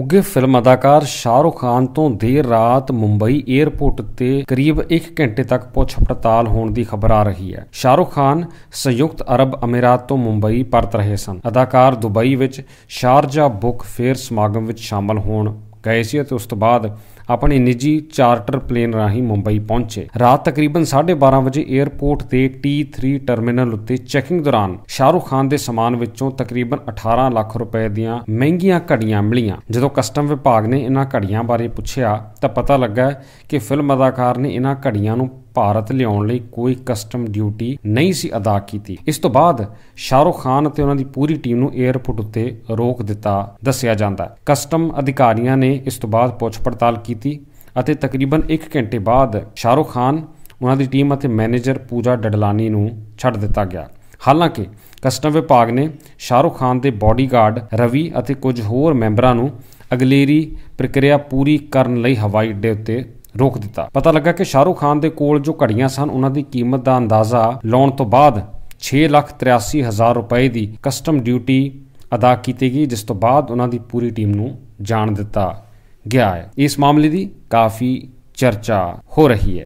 ਉੱਗੇ ਫਿਲਮ ਅਦਾਕਾਰ ਸ਼ਾਹਰੁਖ ਖਾਨ ਤੋਂ ਦੇਰ ਰਾਤ ਮੁੰਬਈ 에ਅਰਪੋਰਟ ਤੇ ਕਰੀਬ 1 ਘੰਟੇ ਤੱਕ ਪੁੱਛ ਪੜਤਾਲ ਹੋਣ ਦੀ ਖਬਰ ਆ ਰਹੀ ਹੈ। ਸ਼ਾਹਰੁਖ ਖਾਨ ਸੰਯੁਕਤ ਅਰਬ ਅਮੀਰਾਤ ਤੋਂ ਮੁੰਬਈ ਪਰਤ ਰਹੇ ਸਨ। ਅਦਾਕਾਰ ਦੁਬਈ ਵਿੱਚ ਸ਼ਾਰਜਾ ਬੁੱਕ ਫੇਅਰ ਸਮਾਗਮ ਵਿੱਚ ਸ਼ਾਮਲ ਹੋਣ ਗਏ ਸੀ ਅਤੇ ਉਸ ਤੋਂ ਬਾਅਦ ਆਪਣੇ ਨਿੱਜੀ ਚਾਰਟਰ ਪਲੇਨ ਰਾਹੀਂ ਮੁੰਬਈ ਪਹੁੰਚੇ ਰਾਤ ਤਕਰੀਬਨ 12:30 ਵਜੇ 에ਅਰਪੋਰਟ ਤੇ T3 ਟਰਮੀਨਲ ਉੱਤੇ ਚੈਕਿੰਗ ਦੌਰਾਨ ਸ਼ਾਹਰੁਖ ਖਾਨ ਦੇ ਸਮਾਨ ਵਿੱਚੋਂ ਤਕਰੀਬਨ 18 ਲੱਖ ਰੁਪਏ ਦੀਆਂ ਮਹਿੰਗੀਆਂ ਘੜੀਆਂ ਮਿਲੀਆਂ ਜਦੋਂ ਕਸਟਮ ਵਿਭਾਗ ਨੇ ਇਹਨਾਂ ਘੜੀਆਂ ਬਾਰੇ ਪੁੱਛਿਆ ਤਾਂ ਪਤਾ ਲੱਗਾ ਕਿ ਫਿਲਮ ਅਦਾਕਾਰ ਨੇ ਇਹਨਾਂ ਘੜੀਆਂ ਨੂੰ ਭਾਰਤ ਲਿਆਉਣ ਲਈ ਕੋਈ ਕਸਟਮ ਡਿਊਟੀ ਨਹੀਂ ਸੀ ਅਦਾ ਕੀਤੀ ਇਸ ਤੋਂ ਬਾਅਦ ਸ਼ਾਹਰੁਖ ਖਾਨ ਅਤੇ ਉਹਨਾਂ ਦੀ ਪੂਰੀ ਟੀਮ ਨੂੰ 에ਅਰਪੋਰਟ ਉੱਤੇ ਰੋਕ ਦਿੱਤਾ ਦੱਸਿਆ ਜਾਂਦਾ ਹੈ ਕਸਟਮ ਅਧਿਕਾਰੀਆਂ ਨੇ ਇਸ ਤੋਂ ਬਾਅਦ ਪੁੱਛ ਪੜਤਾਲ ਕੀਤੀ ਅਤੇ ਤਕਰੀਬਨ 1 ਘੰਟੇ ਬਾਅਦ ਸ਼ਾਹਰੁਖ ਖਾਨ ਉਹਨਾਂ ਦੀ ਟੀਮ ਅਤੇ ਮੈਨੇਜਰ ਪੂਜਾ ਡਡਲਾਨੀ ਨੂੰ ਛੱਡ ਦਿੱਤਾ ਗਿਆ ਹਾਲਾਂਕਿ ਕਸਟਮ ਵਿਭਾਗ ਨੇ ਸ਼ਾਹਰੁਖ ਖਾਨ ਦੇ ਬਾਡੀਗਾਰਡ ਰਵੀ ਅਤੇ ਕੁਝ ਹੋਰ ਮੈਂਬਰਾਂ ਨੂੰ ਅਗਲੇਰੀ ਪ੍ਰਕਿਰਿਆ ਪੂਰੀ ਕਰਨ ਲਈ ਹਵਾਈ ਅੱਡੇ ਉੱਤੇ ਰੋਕ ਦਿੱਤਾ ਪਤਾ ਲੱਗਾ ਕਿ ਸ਼ਾਹਰੂਖ ਖਾਨ ਦੇ ਕੋਲ ਜੋ ਘੜੀਆਂ ਸਨ ਉਹਨਾਂ ਦੀ ਕੀਮਤ ਦਾ ਅੰਦਾਜ਼ਾ ਲਾਉਣ ਤੋਂ ਬਾਅਦ 683000 ਰੁਪਏ ਦੀ ਕਸਟਮ ਡਿਊਟੀ ਅਦਾ ਕੀਤੀ ਗਈ ਜਿਸ ਤੋਂ ਬਾਅਦ ਉਹਨਾਂ ਦੀ ਪੂਰੀ ਟੀਮ ਨੂੰ ਜਾਣ ਦਿੱਤਾ ਗਿਆ ਹੈ ਇਸ ਮਾਮਲੇ ਦੀ ਕਾਫੀ ਚਰਚਾ ਹੋ ਰਹੀ ਹੈ